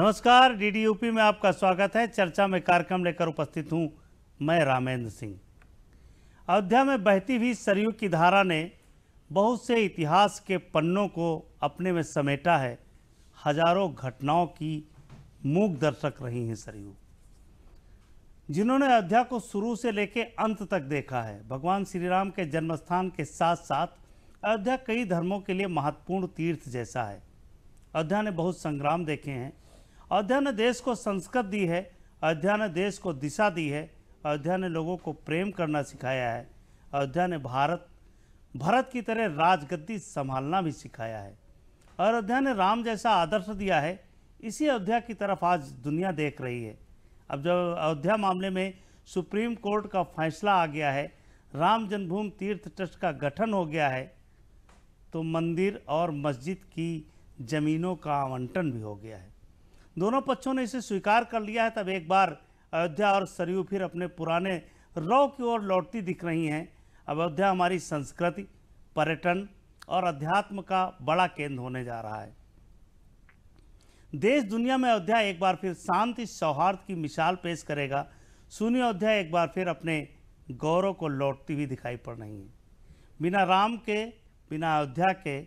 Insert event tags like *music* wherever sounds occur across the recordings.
नमस्कार डीडीयूपी में आपका स्वागत है चर्चा में कार्यक्रम लेकर उपस्थित हूं मैं रामेंद्र सिंह अयोध्या में बहती हुई सरयू की धारा ने बहुत से इतिहास के पन्नों को अपने में समेटा है हजारों घटनाओं की मूक दर्शक रही हैं सरयू जिन्होंने अयोध्या को शुरू से लेकर अंत तक देखा है भगवान श्री राम के जन्मस्थान के साथ साथ अयोध्या कई धर्मों के लिए महत्वपूर्ण तीर्थ जैसा है अयोध्या ने बहुत संग्राम देखे हैं अयोध्या ने देश को संस्कृत दी है अयोध्या ने देश को दिशा दी है अयोध्या ने लोगों को प्रेम करना सिखाया है अयोध्या ने भारत भारत की तरह राजगद्दी संभालना भी सिखाया है और अयोध्या ने राम जैसा आदर्श दिया है इसी अयोध्या की तरफ आज दुनिया देख रही है अब जब अयोध्या मामले में सुप्रीम कोर्ट का फैसला आ गया है राम जन्मभूमि तीर्थ ट्रस्ट का गठन हो गया है तो मंदिर और मस्जिद की ज़मीनों का आवंटन भी हो गया है दोनों पक्षों ने इसे स्वीकार कर लिया है तब एक बार अयोध्या और सरयू फिर अपने पुराने रौ की ओर लौटती दिख रही हैं अयोध्या हमारी संस्कृति पर्यटन और अध्यात्म का बड़ा केंद्र होने जा रहा है देश दुनिया में अयोध्या एक बार फिर शांति सौहार्द की मिसाल पेश करेगा सुनी अयोध्या एक बार फिर अपने गौरव को लौटती हुई दिखाई पड़ रही है बिना राम के बिना अयोध्या के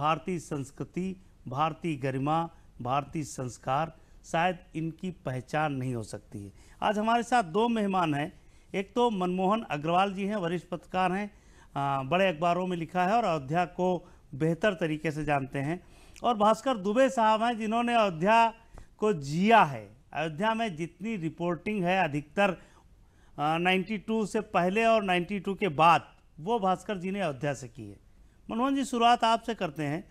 भारतीय संस्कृति भारतीय गरिमा भारतीय संस्कार शायद इनकी पहचान नहीं हो सकती है आज हमारे साथ दो मेहमान हैं एक तो मनमोहन अग्रवाल जी हैं वरिष्ठ पत्रकार हैं बड़े अखबारों में लिखा है और अयोध्या को बेहतर तरीके से जानते हैं और भास्कर दुबे साहब हैं जिन्होंने अयोध्या को जिया है अयोध्या में जितनी रिपोर्टिंग है अधिकतर नाइन्टी से पहले और नाइन्टी के बाद वो भास्कर जी ने अयोध्या से की है मनमोहन जी शुरुआत आपसे करते हैं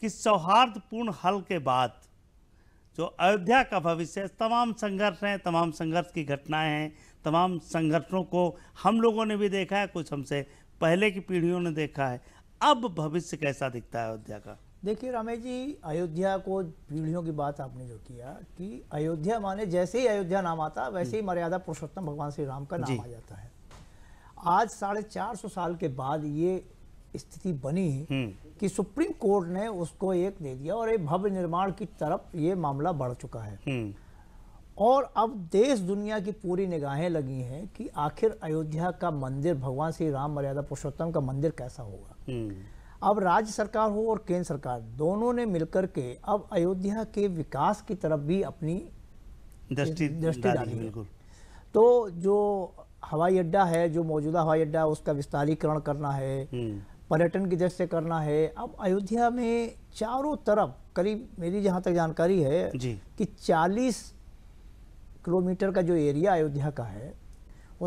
कि सौहार्दपूर्ण हल के बाद जो अयोध्या का भविष्य तमाम संघर्ष हैं तमाम संघर्ष की घटनाएं हैं तमाम संघर्षों को हम लोगों ने भी देखा है कुछ हमसे पहले की पीढ़ियों ने देखा है अब भविष्य कैसा दिखता है अयोध्या का देखिए रमेश जी अयोध्या को पीढ़ियों की बात आपने जो किया कि अयोध्या माने जैसे ही अयोध्या नाम आता वैसे ही मर्यादा पुरुषोत्तम भगवान श्री राम का नाम आ जाता है आज साढ़े चार सौ साल के बाद ये स्थिति बनी हम्म। कि सुप्रीम कोर्ट ने उसको एक दे दिया और ये भव्य निर्माण की तरफ ये मामला बढ़ चुका है हम्म। और अब देश दुनिया की पूरी निगाहें लगी हैं कि आखिर अयोध्या का मंदिर भगवान श्री राम मर्यादा पुरुषोत्तम का मंदिर कैसा होगा हम्म। अब राज्य सरकार हो और केंद्र सरकार दोनों ने मिलकर के अब अयोध्या के विकास की तरफ भी अपनी दृष्टि दृष्टि डाली बिल्कुल तो जो हवाई अड्डा है जो मौजूदा हवाई अड्डा है उसका विस्तारीकरण करना है पर्यटन की दृष्टि से करना है अब अयोध्या में चारों तरफ करीब मेरी जहाँ तक जानकारी है जी कि 40 किलोमीटर का जो एरिया अयोध्या का है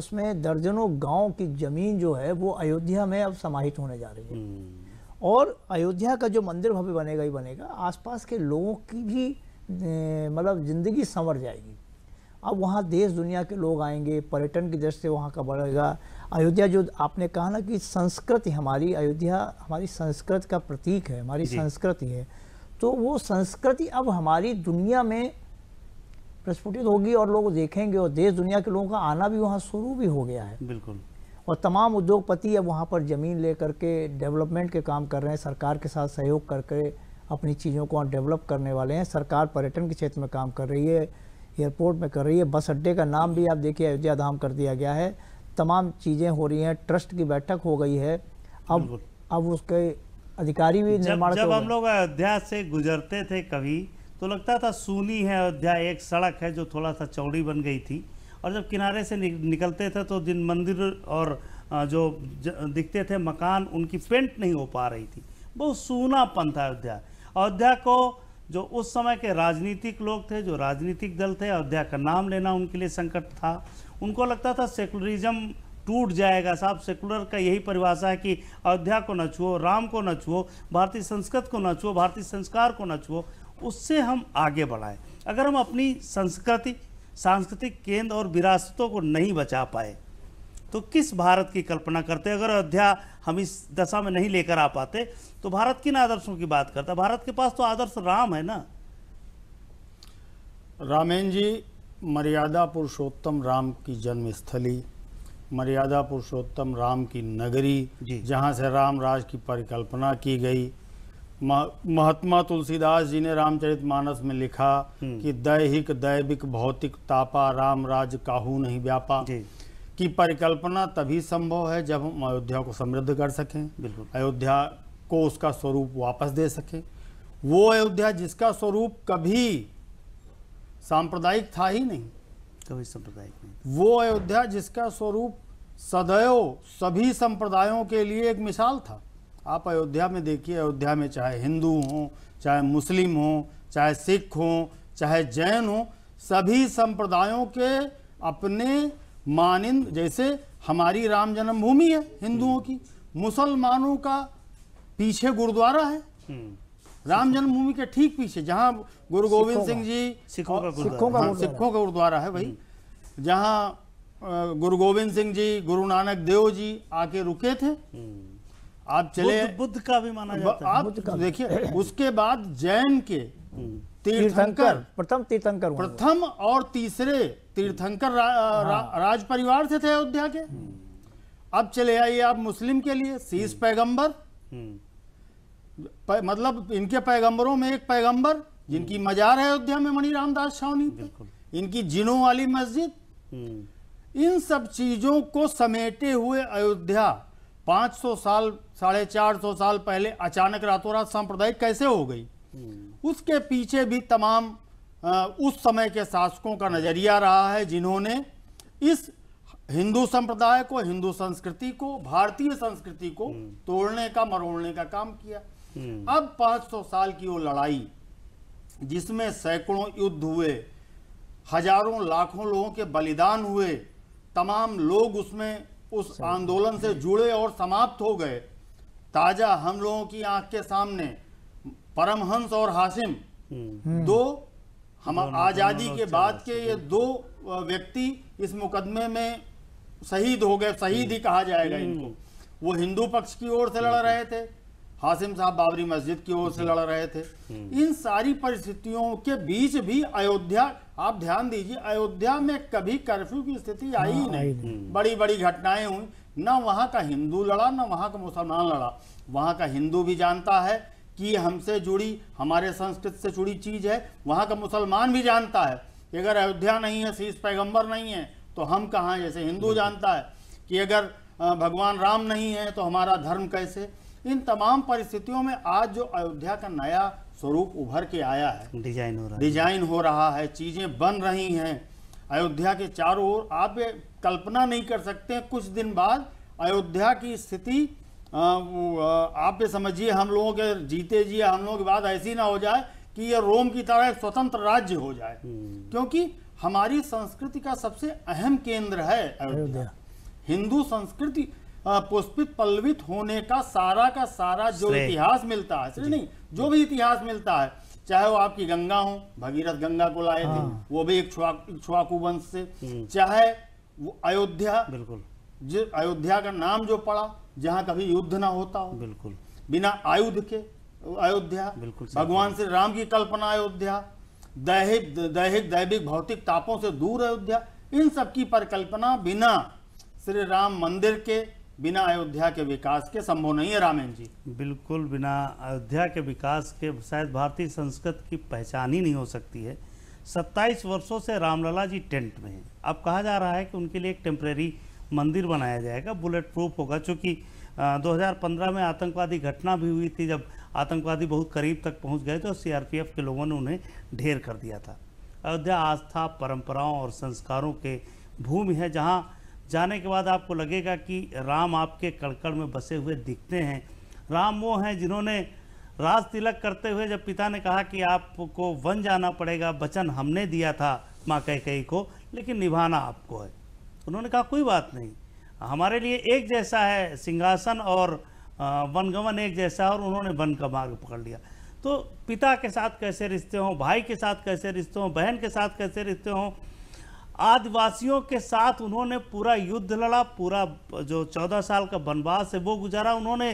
उसमें दर्जनों गांव की ज़मीन जो है वो अयोध्या में अब समाहित होने जा रही है हम्म। और अयोध्या का जो मंदिर भव्य बनेगा ही बनेगा आसपास के लोगों की भी मतलब ज़िंदगी संवर जाएगी अब वहाँ देश दुनिया के लोग आएंगे पर्यटन की दृष्टि से वहाँ का बढ़ेगा अयोध्या जो आपने कहा ना कि संस्कृति हमारी अयोध्या हमारी संस्कृत का प्रतीक है हमारी संस्कृति है तो वो संस्कृति अब हमारी दुनिया में प्रस्फुटित होगी और लोग देखेंगे और देश दुनिया के लोगों का आना भी वहाँ शुरू भी हो गया है बिल्कुल और तमाम उद्योगपति अब वहाँ पर ज़मीन ले करके डेवलपमेंट के काम कर रहे हैं सरकार के साथ सहयोग करके अपनी चीज़ों को वहाँ डेवलप करने वाले हैं सरकार पर्यटन के क्षेत्र में काम कर रही है एयरपोर्ट में कर रही है बस अड्डे का नाम भी आप देखिए अयोध्या धाम कर दिया गया है तमाम चीज़ें हो रही हैं ट्रस्ट की बैठक हो गई है अब अब उसके अधिकारी भी निर्माण जब, जब हम लोग अयोध्या से गुजरते थे कभी तो लगता था सूनी है अयोध्या एक सड़क है जो थोड़ा सा चौड़ी बन गई थी और जब किनारे से निकलते थे तो जिन मंदिर और जो दिखते थे मकान उनकी पेंट नहीं हो पा रही थी बहुत सूनापन था अयोध्या अयोध्या को जो उस समय के राजनीतिक लोग थे जो राजनीतिक दल थे अयोध्या का नाम लेना उनके लिए संकट था उनको लगता था सेकुलरिज्म टूट जाएगा साहब सेकुलर का यही परिभाषा है कि अयोध्या को न छुओ राम को न छुओ भारतीय संस्कृत को न छुओ भारतीय संस्कार को न छुओ उससे हम आगे बढ़ाएं अगर हम अपनी संस्कृति सांस्कृतिक केंद्र और विरासतों को नहीं बचा पाए तो किस भारत की कल्पना करते अगर अयोध्या हम इस दशा में नहीं लेकर आ पाते तो भारत किन आदर्शों की बात करता भारत के पास तो आदर्श राम है ना रामेन जी मर्यादा पुरुषोत्तम राम की जन्मस्थली मर्यादा पुरुषोत्तम राम की नगरी जहाँ से राम राज की परिकल्पना की गई महात्मा तुलसीदास जी ने रामचरित मानस में लिखा हम्म। कि दैहिक दैविक भौतिक तापा राम राज काहू नहीं व्यापा की परिकल्पना तभी संभव है जब हम अयोध्या को समृद्ध कर सकें बिल्कुल अयोध्या को उसका स्वरूप वापस दे सकें वो अयोध्या जिसका स्वरूप कभी सांप्रदायिक था ही नहीं कभी सांप्रदायिक नहीं वो अयोध्या जिसका स्वरूप सदैव सभी संप्रदायों के लिए एक मिसाल था आप अयोध्या में देखिए अयोध्या में चाहे हिंदू हों चाहे मुस्लिम हों चाहे सिख हों चाहे जैन हों सभी संप्रदायों के अपने मानिंद जैसे हमारी राम जन्मभूमि है हिंदुओं की मुसलमानों का पीछे गुरुद्वारा है हम्म। राम जन्मभूमि के ठीक पीछे जहाँ गुरु गोविंद सिंह जी सिखों का हाँ, हाँ, सिखों का गुरुद्वारा है भाई हम्म। जहाँ गुरु गोविंद सिंह जी गुरु नानक देव जी आके रुके थे हम्म। आप चले बुद्ध का भी माना जाता है आप देखिए उसके बाद जैन के हम्म। तीर्थंकर प्रथम तीर्थंकर प्रथम और तीसरे तीर्थंकर रा, हाँ। रा, राज परिवार से थे अयोध्या के अब चले आइए आप मुस्लिम के लिए शीश पैगंबर मतलब इनके पैगंबरों में एक पैगंबर जिनकी हम्म। मजार है अयोध्या में मणि रामदास छावनी इनकी जिनों वाली मस्जिद हम्म। इन सब चीजों को समेटे हुए अयोध्या 500 साल साढ़े चार सौ साल पहले अचानक रातों रात सांप्रदायिक कैसे हो गई हम्म। उसके पीछे भी तमाम आ, उस समय के शासकों का नजरिया रहा है जिन्होंने इस हिंदू संप्रदाय को हिंदू संस्कृति को भारतीय संस्कृति को तोड़ने का मरोड़ने का काम किया हम्म। अब 500 साल की वो लड़ाई जिसमें सैकड़ों युद्ध हुए हजारों लाखों लोगों के बलिदान हुए तमाम लोग उसमें उस आंदोलन से जुड़े और समाप्त हो गए ताजा हम लोगों की आंख के सामने परमहंस और हासिम हम्म। दो हम आज़ादी के बाद के ये दो व्यक्ति इस मुकदमे में शहीद हो गए शहीद ही हम्म। कहा जाएगा इनको वो हिंदू पक्ष की ओर से लड़ रहे थे हासिम साहब बाबरी मस्जिद की ओर से लड़ रहे थे हम्म। इन सारी परिस्थितियों के बीच भी अयोध्या आप ध्यान दीजिए अयोध्या में कभी कर्फ्यू की स्थिति आई ही हाँ, नहीं।, नहीं हम्म। बडी बड़ी घटनाएं हुई ना वहाँ का हिंदू लड़ा ना वहाँ का मुसलमान लड़ा वहाँ का हिंदू भी जानता है कि हमसे जुड़ी हमारे संस्कृत से जुड़ी चीज़ है वहाँ का मुसलमान भी जानता है कि अगर अयोध्या नहीं है शीश पैगम्बर नहीं है तो हम कहाँ जैसे हिंदू जानता है कि अगर भगवान राम नहीं है तो हमारा धर्म कैसे इन तमाम परिस्थितियों में आज जो अयोध्या का नया स्वरूप उभर के आया है डिजाइन हो रहा डिजाइन हो रहा है चीज़ें बन रही हैं अयोध्या के चारों ओर आप कल्पना नहीं कर सकते कुछ दिन बाद अयोध्या की स्थिति आप समझिए हम लोगों के जीते जी हम लोगों की बात ऐसी ना हो जाए कि ये रोम की तरह एक स्वतंत्र राज्य हो जाए हम्म। क्योंकि हमारी संस्कृति का सबसे अहम केंद्र है अयोध्या हिंदू संस्कृति पुष्पित पल्लवित होने का सारा का सारा जो इतिहास मिलता है नहीं जो भी इतिहास मिलता है चाहे वो आपकी गंगा हो भगीरथ गंगा को लाए थे हाँ। वो भी एक इक्ष्वाकु वंश से हम्म। चाहे वो अयोध्या बिल्कुल जो अयोध्या का नाम जो पड़ा जहाँ कभी युद्ध ना होता हो बिल्कुल बिना आयुध के अयोध्या बिल्कुल भगवान श्री राम की कल्पना अयोध्या दैहिक दैहिक दैविक भौतिक तापों से दूर अयोध्या इन सब की परिकल्पना बिना श्री राम मंदिर के बिना अयोध्या के विकास के संभव नहीं है रामेन जी बिल्कुल बिना अयोध्या के विकास के शायद भारतीय संस्कृत की पहचान ही नहीं हो सकती है 27 वर्षों से रामलला जी टेंट में हैं अब कहा जा रहा है कि उनके लिए एक टेम्प्रेरी मंदिर बनाया जाएगा बुलेट प्रूफ होगा चूँकि 2015 में आतंकवादी घटना भी हुई थी जब आतंकवादी बहुत करीब तक पहुँच गए तो सी के लोगों ने उन्हें ढेर कर दिया था अयोध्या आस्था परंपराओं और संस्कारों के भूमि है जहाँ जाने के बाद आपको लगेगा कि राम आपके कड़कड़ में बसे हुए दिखते हैं राम वो हैं जिन्होंने राज तिलक करते हुए जब पिता ने कहा कि आपको वन जाना पड़ेगा वचन हमने दिया था माँ कह कही को लेकिन निभाना आपको है उन्होंने कहा कोई बात नहीं हमारे लिए एक जैसा है सिंहासन और वनगमन एक जैसा है और उन्होंने वन का मार्ग पकड़ लिया तो पिता के साथ कैसे रिश्ते हों भाई के साथ कैसे रिश्ते हों बहन के साथ कैसे रिश्ते हों आदिवासियों के साथ उन्होंने पूरा युद्ध लड़ा पूरा जो चौदह साल का वनवास है वो गुजारा उन्होंने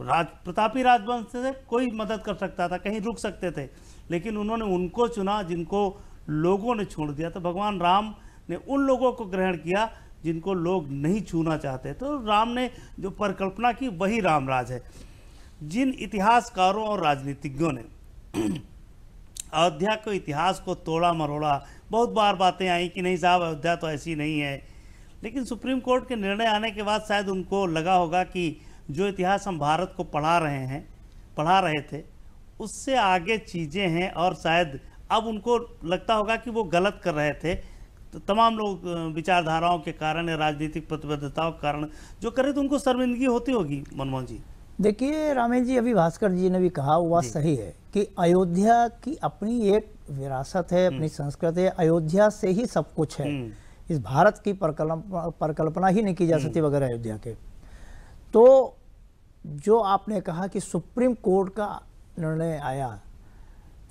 राज प्रतापी राजवंश से कोई मदद कर सकता था कहीं रुक सकते थे लेकिन उन्होंने उनको चुना जिनको लोगों ने छोड़ दिया तो भगवान राम ने उन लोगों को ग्रहण किया जिनको लोग नहीं छूना चाहते तो राम ने जो परिकल्पना की वही रामराज है जिन इतिहासकारों और राजनीतिज्ञों ने *clears throat* अयोध्या को इतिहास को तोड़ा मरोड़ा बहुत बार बातें आई कि नहीं साहब अयोध्या तो ऐसी नहीं है लेकिन सुप्रीम कोर्ट के निर्णय आने के बाद शायद उनको लगा होगा कि जो इतिहास हम भारत को पढ़ा रहे हैं पढ़ा रहे थे उससे आगे चीज़ें हैं और शायद अब उनको लगता होगा कि वो गलत कर रहे थे तो तमाम लोग विचारधाराओं के कारण या राजनीतिक प्रतिबद्धताओं के कारण जो करे तो उनको शर्मिंदगी होती होगी मनमोहन जी देखिए रामेश जी अभी भास्कर जी ने भी कहा वो बात सही है कि अयोध्या की अपनी एक विरासत है अपनी हम्म। संस्कृति है अयोध्या से ही सब कुछ है हम्म। इस भारत की परकल्पना परकल्पना ही नहीं की जा सकती हम्म। बगैर अयोध्या के तो जो आपने कहा कि सुप्रीम कोर्ट का निर्णय आया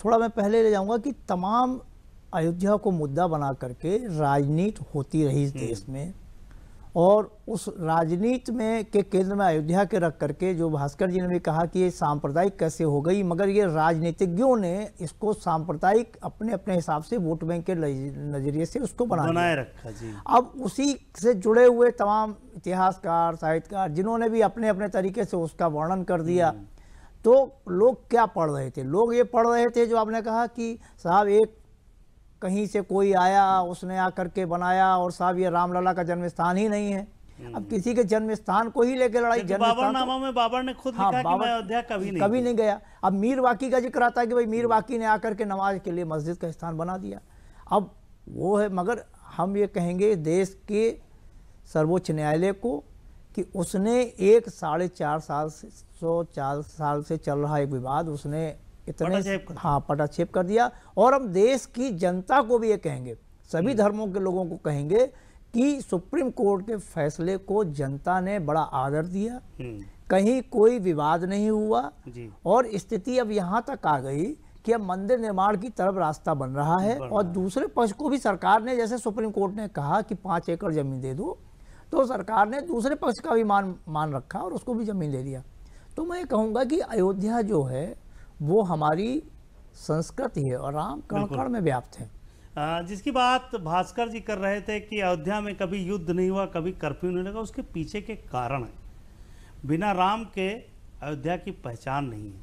थोड़ा मैं पहले ले जाऊंगा कि तमाम अयोध्या को मुद्दा बना करके राजनीति होती रही इस देश में और उस राजनीति में के केंद्र में अयोध्या के रख करके जो भास्कर जी ने भी कहा कि ये सांप्रदायिक कैसे हो गई मगर ये राजनीतिज्ञों ने इसको सांप्रदायिक अपने अपने हिसाब से वोट बैंक के नज़रिए से उसको बना बनाए रखा जी अब उसी से जुड़े हुए तमाम इतिहासकार साहित्यकार जिन्होंने भी अपने अपने तरीके से उसका वर्णन कर दिया हम्म। तो लोग क्या पढ़ रहे थे लोग ये पढ़ रहे थे जो आपने कहा कि साहब एक कहीं से कोई आया उसने आकर के बनाया और साहब ये रामलला का जन्म स्थान ही नहीं है अब हम्म। किसी के जन्म स्थान को ही लेकर लड़ाई जन्म नामा में बाबर ने खुद हाँ, लिखा कि मैं अयोध्या कभी नहीं कभी नहीं गया अब मीर वाकी का जिक्र आता है कि भाई मीर हम्म। वाकी ने आकर के नमाज के लिए मस्जिद का स्थान बना दिया अब वो है मगर हम ये कहेंगे देश के सर्वोच्च न्यायालय को कि उसने एक साढ़े चार साल से सौ चार साल से चल रहा एक विवाद उसने इतने हाँ पटाक्षेप कर दिया और हम देश की जनता को भी ये कहेंगे सभी हम्म। धर्मों के लोगों को कहेंगे कि सुप्रीम कोर्ट के फैसले को जनता ने बड़ा आदर दिया हम्म। कहीं कोई विवाद नहीं हुआ और स्थिति अब यहाँ तक आ गई कि अब मंदिर निर्माण की तरफ रास्ता बन रहा है और दूसरे पक्ष को भी सरकार ने जैसे सुप्रीम कोर्ट ने कहा कि पाँच एकड़ जमीन दे दो तो सरकार ने दूसरे पक्ष का भी मान मान रखा और उसको भी जमीन दे दिया तो मैं कहूँगा कि अयोध्या जो है वो हमारी संस्कृति है और राम कण कण में व्याप्त है जिसकी बात भास्कर जी कर रहे थे कि अयोध्या में कभी युद्ध नहीं हुआ कभी कर्फ्यू नहीं लगा उसके पीछे के कारण है बिना राम के अयोध्या की पहचान नहीं है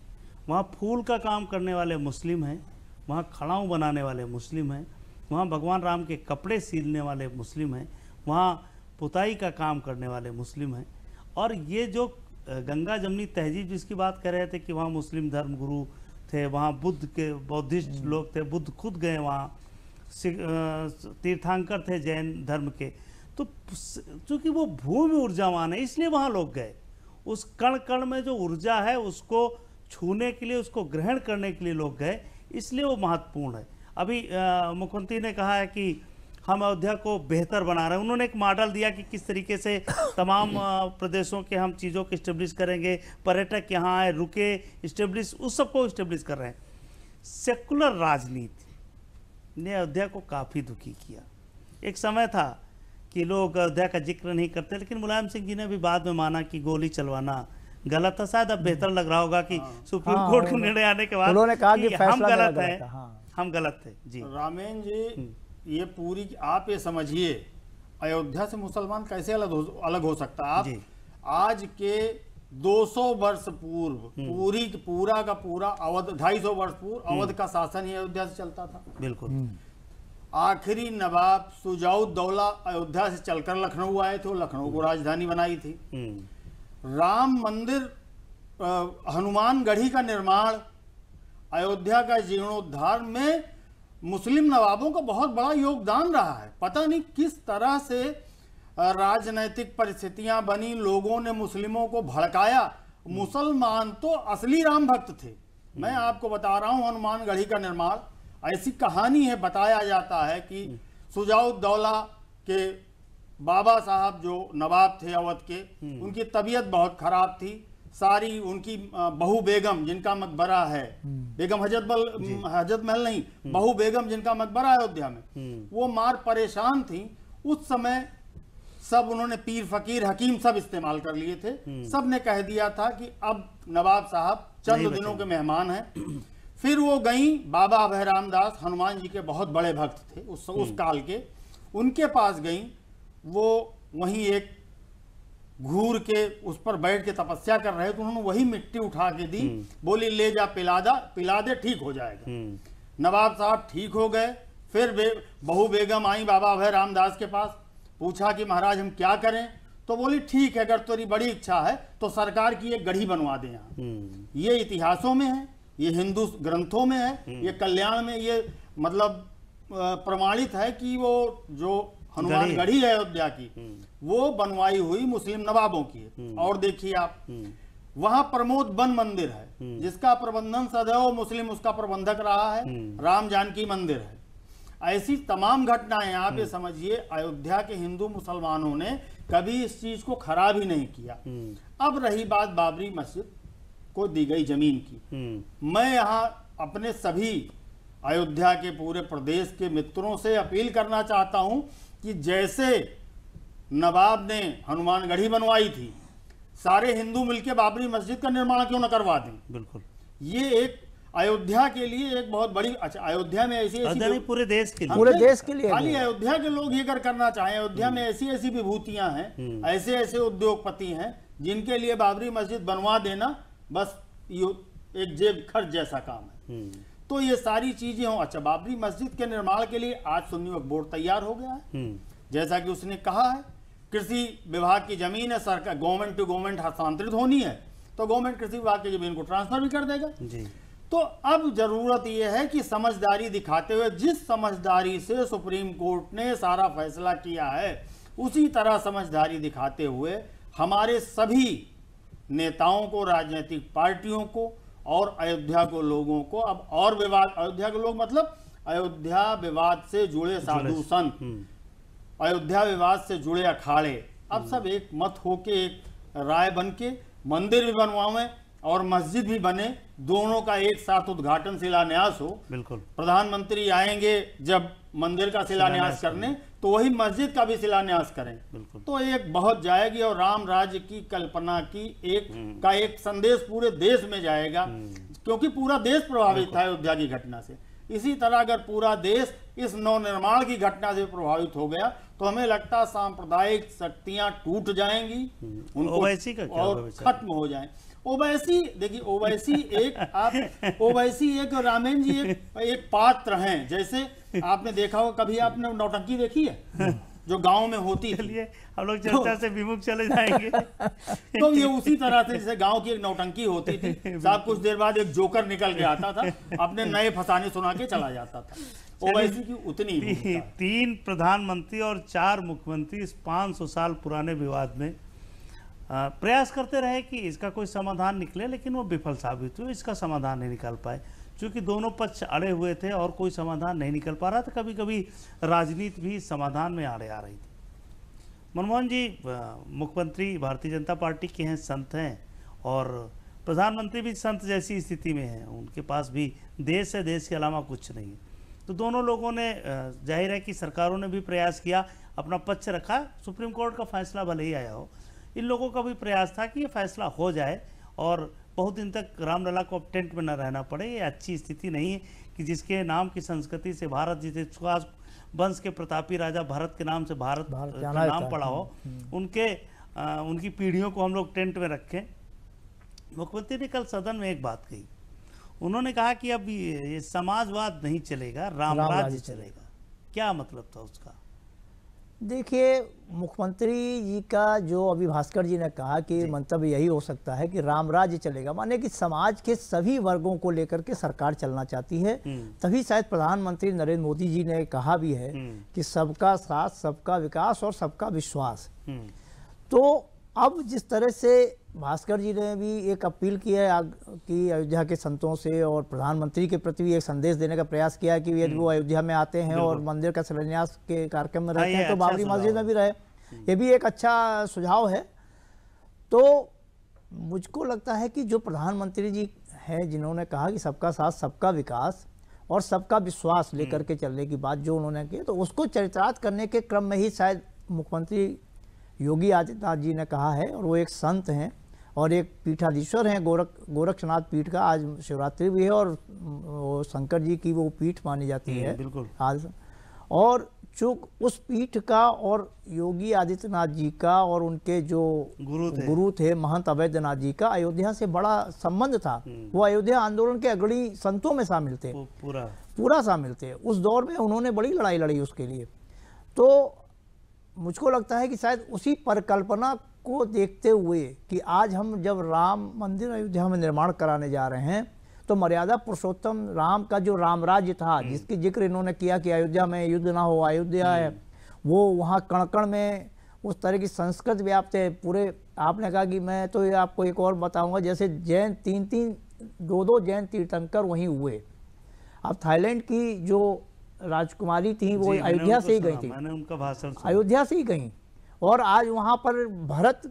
वहाँ फूल का काम करने वाले मुस्लिम हैं वहाँ खड़ाऊँ बनाने वाले मुस्लिम हैं वहाँ भगवान राम के कपड़े सीलने वाले मुस्लिम हैं वहाँ पुताई का काम करने वाले मुस्लिम हैं और ये जो गंगा जमनी तहजीब जिसकी बात कर रहे थे कि वहाँ मुस्लिम धर्म गुरु थे वहाँ बुद्ध के बौद्धिस्ट हम्म। लोग थे बुद्ध खुद गए वहाँ तीर्थांकर थे जैन धर्म के तो चूंकि वो भूमि ऊर्जावान है इसलिए वहाँ लोग गए उस कण कण में जो ऊर्जा है उसको छूने के लिए उसको ग्रहण करने के लिए लोग गए इसलिए वो महत्वपूर्ण है अभी मुख्यमंत्री ने कहा है कि हम अयोध्या को बेहतर बना रहे हैं उन्होंने एक मॉडल दिया कि किस तरीके से तमाम *coughs* प्रदेशों के हम चीज़ों को इस्टेब्लिश करेंगे पर्यटक यहाँ आए रुके इस्टेब्लिश उस सबको इस्टेब्लिश कर रहे हैं सेकुलर राजनीति ने अयोध्या को काफ़ी दुखी किया एक समय था कि लोग अयोध्या का जिक्र नहीं करते लेकिन मुलायम सिंह जी ने भी बाद में माना कि गोली चलवाना गलत था शायद अब बेहतर लग रहा होगा कि हाँ। सुप्रीम हाँ, कोर्ट के निर्णय आने के बाद उन्होंने कहा कि, हम गलत है हाँ। हम गलत थे जी रामेन जी हम्म। ये पूरी आप ये समझिए अयोध्या से मुसलमान कैसे अलग हो अलग हो सकता आप आज के 200 वर्ष पूर्व हम्म। पूरी पूरा का पूरा अवध 250 वर्ष पूर्व हम्म। अवध का शासन ही अयोध्या से चलता था बिल्कुल हम्म। आखिरी नवाब सुजाउदौला अयोध्या से चलकर लखनऊ आए थे लखनऊ को राजधानी बनाई थी राम मंदिर हनुमानगढ़ी का निर्माण अयोध्या का जीर्णोद्धार में मुस्लिम नवाबों का बहुत बड़ा योगदान रहा है पता नहीं किस तरह से राजनैतिक परिस्थितियां बनी लोगों ने मुस्लिमों को भड़काया मुसलमान तो असली राम भक्त थे मैं हम्म। आपको बता रहा हनुमान हनुमानगढ़ी का निर्माण ऐसी कहानी है बताया जाता है कि हम्म। सुजाउद्दौला के बाबा साहब जो नवाब थे अवध के हम्म। उनकी तबीयत बहुत खराब थी सारी उनकी बहु बेगम जिनका मकबरा है हम्म। बेगम हजरत बल हम्म, हजरत महल नहीं हम्म। बहु बेगम जिनका मकबरा है अयोध्या में वो मार परेशान थी उस समय सब उन्होंने पीर फकीर हकीम सब इस्तेमाल कर लिए थे सब ने कह दिया था कि अब नवाब साहब चंद दिनों के मेहमान हैं फिर वो गई बाबा अभयराम दास हनुमान जी के बहुत बड़े भक्त थे उस उस काल के उनके पास गई वो वहीं एक घूर के उस पर बैठ के तपस्या कर रहे तो उन्होंने वही मिट्टी उठा के दी हम्म। बोली ले जा पिला पिला दे ठीक हो जाएगा हम्म। नवाब साहब ठीक हो गए फिर बे, बहु बेगम आई बाबा अभय रामदास के पास पूछा कि महाराज हम क्या करें तो बोली ठीक है अगर तेरी बड़ी इच्छा है तो सरकार की एक गढ़ी बनवा दे यहाँ हम्म। ये इतिहासों में है ये हिंदू ग्रंथों में है ये कल्याण में ये मतलब प्रमाणित है कि वो जो हम्म। हनुमानगढ़ी है अयोध्या की हम्म। वो बनवाई हुई मुस्लिम नवाबों की है हम्म। और देखिए आप वहाँ प्रमोद बन मंदिर है जिसका प्रबंधन सदैव मुस्लिम उसका प्रबंधक रहा है राम जानकी मंदिर है ऐसी तमाम घटनाएं आप ये समझिए अयोध्या के हिंदू मुसलमानों ने कभी इस चीज को खराब ही नहीं किया अब रही बात बाबरी मस्जिद को दी गई जमीन की मैं यहाँ अपने सभी अयोध्या के पूरे प्रदेश के मित्रों से अपील करना चाहता हूँ कि जैसे नवाब ने हनुमानगढ़ी बनवाई थी सारे हिंदू मिलकर बाबरी मस्जिद का निर्माण क्यों ना करवा दें बिल्कुल ये एक अयोध्या के लिए एक बहुत बड़ी अच्छा अयोध्या में ऐसी ऐसी पूरे देश के लिए पूरे देश के लिए खाली अयोध्या के लोग ये कर करना चाहें अयोध्या में हम्म। ऐसी ऐसी विभूतियां हैं हम्म। ऐसे ऐसे उद्योगपति हैं जिनके लिए बाबरी मस्जिद बनवा देना बस एक जेब खर्च जैसा काम है हम्म। तो ये सारी चीजें हों अच्छा बाबरी मस्जिद के निर्माण के लिए आज सुन्नी वक्फ बोर्ड तैयार हो गया है हम्म। जैसा कि उसने कहा है कृषि विभाग की जमीन है सरकार गवर्नमेंट टू गवर्नमेंट हस्तांतरित होनी है तो गवर्नमेंट कृषि विभाग की जमीन को ट्रांसफर भी कर देगा जी तो अब जरूरत यह है कि समझदारी दिखाते हुए जिस समझदारी से सुप्रीम कोर्ट ने सारा फैसला किया है उसी तरह समझदारी दिखाते हुए हमारे सभी नेताओं को राजनीतिक पार्टियों को और अयोध्या को लोगों को अब और विवाद अयोध्या के लोग मतलब अयोध्या विवाद से जुड़े साधु संत हम्म। अयोध्या विवाद से जुड़े अखाड़े अब हम्म। सब एक मत होके एक राय बन के मंदिर भी बनवाए और मस्जिद भी बने दोनों का एक साथ उद्घाटन शिलान्यास हो बिल्कुल प्रधानमंत्री आएंगे जब मंदिर का शिलान्यास करने तो वही मस्जिद का भी शिलान्यास करें तो एक बहुत जाएगी और राम राज्य की कल्पना की एक हम्म। का एक संदेश पूरे देश में जाएगा हम्म। क्योंकि पूरा देश प्रभावित था अयोध्या की घटना से इसी तरह अगर पूरा देश इस नवनिर्माण की घटना से प्रभावित हो गया तो हमें लगता सांप्रदायिक शक्तियां टूट जाएंगी हम्म। उनको और खत्म हो जाए ओवैसी देखिए ओवैसी एक आप ओवैसी एक रामेन जी एक एक पात्र हैं जैसे आपने देखा हो कभी आपने नौटंकी देखी है जो गांव में होती है हम लोग चर्चा तो, से विमुख चले जाएंगे तो ये उसी तरह से जैसे गांव की एक नौटंकी होती थी साहब कुछ देर बाद एक जोकर निकल के आता था अपने नए फसाने सुना के चला जाता था ओवैसी की उतनी ती, तीन प्रधानमंत्री और चार मुख्यमंत्री इस पांच साल पुराने विवाद में प्रयास करते रहे कि इसका कोई समाधान निकले लेकिन वो विफल साबित हुए इसका समाधान नहीं निकल पाए चूँकि दोनों पक्ष अड़े हुए थे और कोई समाधान नहीं निकल पा रहा था कभी कभी राजनीति भी समाधान में आड़े आ रही थी मनमोहन जी मुख्यमंत्री भारतीय जनता पार्टी के हैं संत हैं और प्रधानमंत्री भी संत जैसी स्थिति में हैं उनके पास भी देश है देश के अलावा कुछ नहीं है तो दोनों लोगों ने जाहिर है कि सरकारों ने भी प्रयास किया अपना पक्ष रखा सुप्रीम कोर्ट का फैसला भले ही आया हो इन लोगों का भी प्रयास था कि ये फैसला हो जाए और बहुत दिन तक रामलला को अब टेंट में न रहना पड़े ये अच्छी स्थिति नहीं है कि जिसके नाम की संस्कृति से भारत जिसे सुहास वंश के प्रतापी राजा भारत के नाम से भारत, भारत का नाम पड़ा हो हम्म, हम्म। उनके आ, उनकी पीढ़ियों को हम लोग टेंट में रखें मुख्यमंत्री ने कल सदन में एक बात कही उन्होंने कहा कि अब ये समाजवाद नहीं चलेगा रामराज राम चलेगा।, चलेगा क्या मतलब था उसका देखिए मुख्यमंत्री जी का जो अभी भास्कर जी ने कहा कि मंतव्य यही हो सकता है कि राम राज्य चलेगा माने कि समाज के सभी वर्गों को लेकर के सरकार चलना चाहती है हम्म। तभी शायद प्रधानमंत्री नरेंद्र मोदी जी ने कहा भी है हम्म। कि सबका साथ सबका विकास और सबका विश्वास हम्म। तो अब जिस तरह से भास्कर जी ने भी एक अपील किया है कि अयोध्या के संतों से और प्रधानमंत्री के प्रति भी एक संदेश देने का प्रयास किया है कि यदि हम्म। वो अयोध्या में आते हैं और मंदिर का शिलान्यास के कार्यक्रम में रहते हाँ, हैं तो अच्छा बाबरी मस्जिद में भी रहे हम्म। ये भी एक अच्छा सुझाव है तो मुझको लगता है कि जो प्रधानमंत्री जी हैं जिन्होंने कहा कि सबका साथ सबका विकास और सबका विश्वास लेकर हम्म। के चलने की बात जो उन्होंने की तो उसको चरित्रार्थ करने के क्रम में ही शायद मुख्यमंत्री योगी आदित्यनाथ जी ने कहा है और वो एक संत हैं और एक पीठाधीश्वर हैं गोरख गोरक्षनाथ पीठ का आज शिवरात्रि भी है और वो शंकर जी की वो पीठ मानी जाती हम्म, है बिल्कुल आज और चूँक उस पीठ का और योगी आदित्यनाथ जी का और उनके जो गुरु थे, गुरु थे महंत अवैधनाथ जी का अयोध्या से बड़ा संबंध था हम्म। वो अयोध्या आंदोलन के अग्रणी संतों में शामिल थे पूरा पूरा शामिल थे उस दौर में उन्होंने बड़ी लड़ाई लड़ी उसके लिए तो मुझको लगता है कि शायद उसी परिकल्पना को देखते हुए कि आज हम जब राम मंदिर अयोध्या में निर्माण कराने जा रहे हैं तो मर्यादा पुरुषोत्तम राम का जो राम राज्य था हम्म। जिसकी जिक्र इन्होंने किया कि अयोध्या में युद्ध ना हो अयोध्या हम्म। है वो वहाँ कणकण में उस तरह की संस्कृत व्याप्त है पूरे आपने कहा कि मैं तो आपको एक और बताऊंगा जैसे जैन तीन तीन दो दो जैन तीर्थंकर वहीं हुए अब थाईलैंड की जो राजकुमारी थी वो अयोध्या से ही गई थी अयोध्या से ही गई और आज वहाँ पर भरत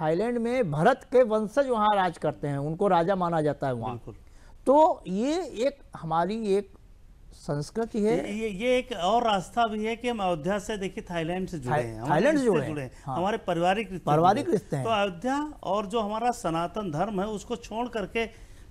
थाईलैंड में भरत के वंशज वहाँ राज करते हैं उनको राजा माना जाता है वहाँ तो ये एक हमारी एक संस्कृति है ये ये एक और रास्ता भी है कि हम अयोध्या से देखिए थाईलैंड से जुड़े हैं थाईलैंड से जुड़े हैं हाँ। हमारे पारिवारिक पारिवारिक रिश्ते हैं तो अयोध्या और जो हमारा सनातन धर्म है उसको छोड़ करके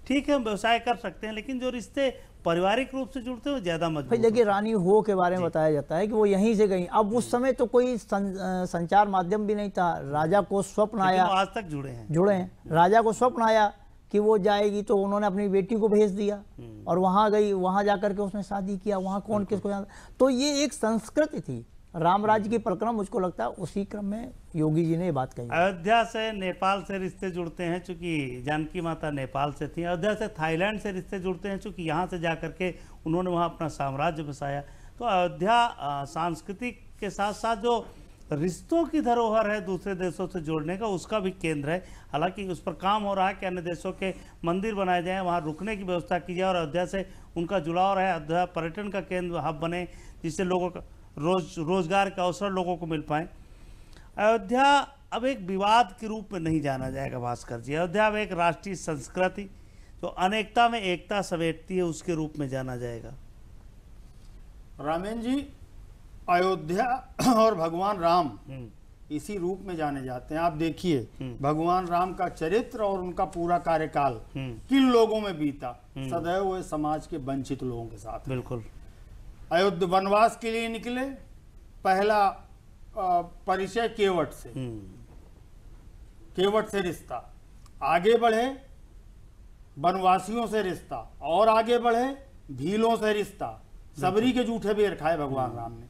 ठीक है हम व्यवसाय कर सकते हैं लेकिन जो रिश्ते पारिवारिक रूप से जुड़ते हो ज्यादा मजबूत भाई देखिए रानी हो के बारे में बताया जाता है कि वो यहीं से गई अब उस समय तो कोई सं, संचार माध्यम भी नहीं था राजा को स्वप्न आया आज तक जुड़े हैं जुड़े हैं राजा को स्वप्न आया कि वो जाएगी तो उन्होंने अपनी बेटी को भेज दिया हम्म। और वहाँ गई वहाँ जा के उसने शादी किया वहाँ कौन किसको तो ये एक संस्कृति थी राज्य की प्रक्रम मुझको लगता है उसी क्रम में योगी जी ने ये बात कही अयोध्या से नेपाल से रिश्ते जुड़ते हैं चूंकि जानकी माता नेपाल से थी अयोध्या से थाईलैंड से रिश्ते जुड़ते हैं चूंकि यहाँ से जा के उन्होंने वहाँ अपना साम्राज्य बसाया तो अयोध्या सांस्कृतिक के साथ साथ जो रिश्तों की धरोहर है दूसरे देशों से जोड़ने का उसका भी केंद्र है हालांकि उस पर काम हो रहा है कि अन्य देशों के मंदिर बनाए जाएं वहाँ रुकने की व्यवस्था की जाए और अयोध्या से उनका जुड़ाव रहे अयोध्या पर्यटन का केंद्र हब बने जिससे लोगों का रोज रोजगार के अवसर लोगों को मिल पाए अयोध्या अब एक विवाद के रूप में नहीं जाना जाएगा भास्कर जी अयोध्या अब एक राष्ट्रीय संस्कृति जो तो अनेकता में एकता समेटती है उसके रूप में जाना जाएगा रामेन जी अयोध्या *clears throat* और भगवान राम हम्म। इसी रूप में जाने जाते हैं आप देखिए हम्म। भगवान राम का चरित्र और उनका पूरा कार्यकाल हम्म। किन लोगों में बीता सदैव वे समाज के वंचित लोगों के साथ बिल्कुल अयोध्या वनवास के लिए निकले पहला परिचय केवट से हम्म। केवट से रिश्ता आगे बढ़े वनवासियों से रिश्ता और आगे बढ़े भीलों से रिश्ता सबरी के जूठे बेर खाए भगवान राम ने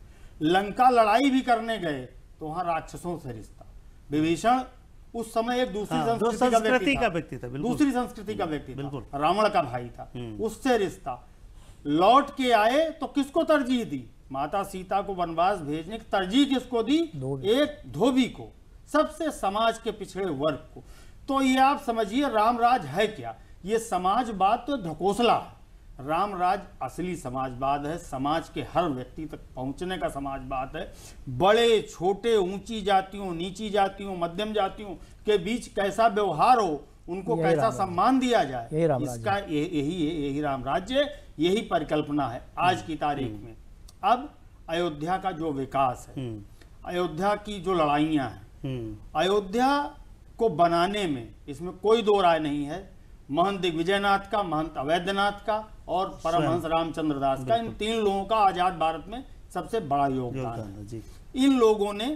लंका लड़ाई भी करने गए तो वहां राक्षसों से रिश्ता विभीषण उस समय एक दूसरी हाँ, संस्कृति का व्यक्ति था, का था दूसरी संस्कृति का व्यक्ति था रावण का भाई था हम्म। उससे रिश्ता लौट के आए तो किसको तरजीह दी माता सीता को वनवास भेजने की तरजीह किसको दी एक धोबी को सबसे समाज के पिछड़े वर्ग को तो ये आप समझिए रामराज है क्या ये समाजवाद तो ढकोसला है रामराज असली समाजवाद है समाज के हर व्यक्ति तक पहुंचने का समाजवाद है बड़े छोटे ऊंची जातियों नीची जातियों मध्यम जातियों के बीच कैसा व्यवहार हो उनको कैसा सम्मान दिया जाए इसका यही यही राम राज्य यही परिकल्पना है आज की तारीख हम्म। में अब अयोध्या का जो विकास है हम्म। अयोध्या की जो लड़ाइयाँ हैं हम्म। अयोध्या को बनाने में इसमें कोई दो राय नहीं है महंत दिग्विजयनाथ का महंत अवैधनाथ का और परमहंस रामचंद्र दास का इन तीन लोगों का आजाद भारत में सबसे बड़ा योगदान है जी। इन लोगों ने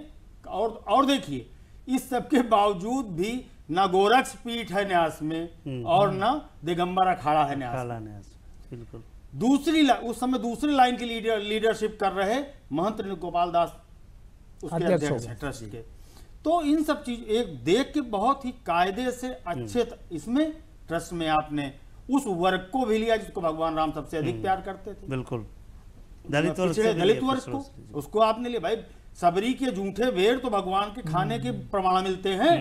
और और देखिए इस सब के बावजूद भी न गोरक्ष पीठ है न्यास में और न दिगंबर अखाड़ा है न्यास, न्यास बिल्कुल दूसरी उस समय दूसरी लाइन की लीडर, लीडरशिप कर रहे महंत गोपाल दास उसके अध्यक्ष के तो इन सब चीज एक देख के बहुत ही कायदे से अच्छे हम्म। इसमें ट्रस्ट में आपने उस वर्ग को भी लिया जिसको भगवान राम सबसे अधिक हम्म। प्यार करते थे बिल्कुल दलित दलित वर्ग को उसको आपने लिया भाई सबरी के जूठे वेर तो भगवान के खाने के हम्म। प्रमाण मिलते हैं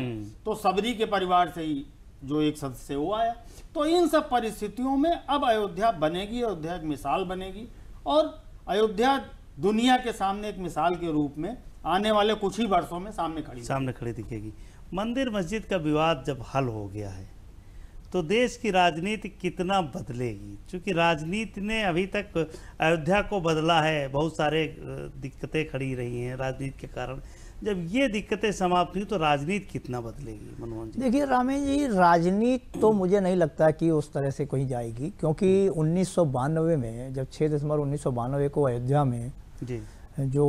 तो सबरी के परिवार से ही जो एक सदस्य वो आया तो इन सब परिस्थितियों में अब अयोध्या बनेगी अयोध्या एक मिसाल बनेगी और अयोध्या दुनिया के सामने एक मिसाल के रूप में आने वाले कुछ ही वर्षों में सामने खड़ी सामने खड़ी दिखेगी मंदिर मस्जिद का विवाद जब हल हो गया है तो देश की राजनीति कितना बदलेगी क्योंकि राजनीति ने अभी तक अयोध्या को बदला है बहुत सारे दिक्कतें खड़ी रही हैं राजनीति के कारण जब ये दिक्कतें समाप्त हुई तो राजनीति कितना बदलेगी मनमोहन जी देखिए रामेश जी राजनीति तो मुझे नहीं लगता कि उस तरह से कहीं जाएगी क्योंकि उन्नीस में जब 6 दिसंबर उन्नीस को अयोध्या में जी जो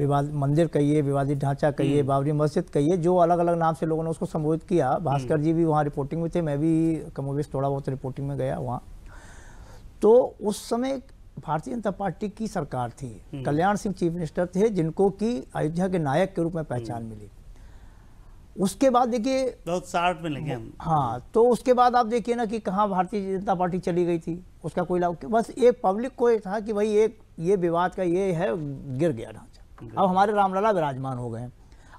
विवाद मंदिर कहिए विवादित ढांचा कहिए हम्म। बाबरी मस्जिद कहिए जो अलग अलग नाम से लोगों ने उसको संबोधित किया हम्म। भास्कर जी भी वहाँ रिपोर्टिंग में थे मैं भी कमोवेश थोड़ा बहुत रिपोर्टिंग में गया वहाँ तो उस समय भारतीय जनता पार्टी की सरकार थी हम्म। कल्याण सिंह चीफ मिनिस्टर थे जिनको कि अयोध्या के नायक के रूप में पहचान हम्म। मिली उसके बाद देखिए बहुत साठ में लगे हम हाँ तो उसके बाद आप देखिए ना कि कहाँ भारतीय जनता पार्टी चली गई थी उसका कोई लाभ बस एक पब्लिक को था कि भाई एक ये विवाद का ये है गिर गया ढांचा अब हमारे रामलला विराजमान हो गए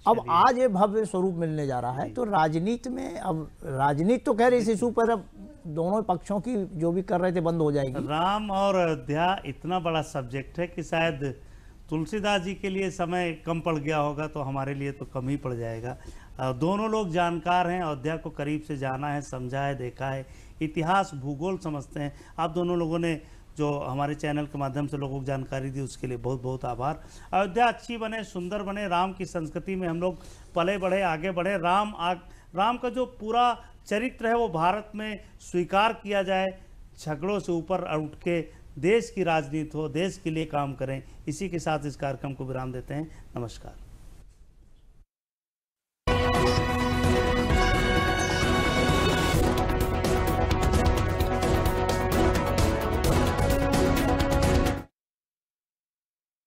अब आज ये भव्य स्वरूप मिलने जा रहा है तो राजनीति में अब राजनीति तो कह रही इस इशू पर अब दोनों पक्षों की जो भी कर रहे थे बंद हो जाएगी राम और अयोध्या इतना बड़ा सब्जेक्ट है कि शायद तुलसीदास जी के लिए समय कम पड़ गया होगा तो हमारे लिए तो कम ही पड़ जाएगा दोनों लोग जानकार हैं अयोध्या को करीब से जाना है समझा है देखा है इतिहास भूगोल समझते हैं आप दोनों लोगों ने जो हमारे चैनल के माध्यम से लोगों को जानकारी दी उसके लिए बहुत बहुत आभार अयोध्या अच्छी बने सुंदर बने राम की संस्कृति में हम लोग पले बढ़े आगे बढ़े राम आग राम का जो पूरा चरित्र है वो भारत में स्वीकार किया जाए झगड़ों से ऊपर उठ के देश की राजनीति हो देश के लिए काम करें इसी के साथ इस कार्यक्रम को विराम देते हैं नमस्कार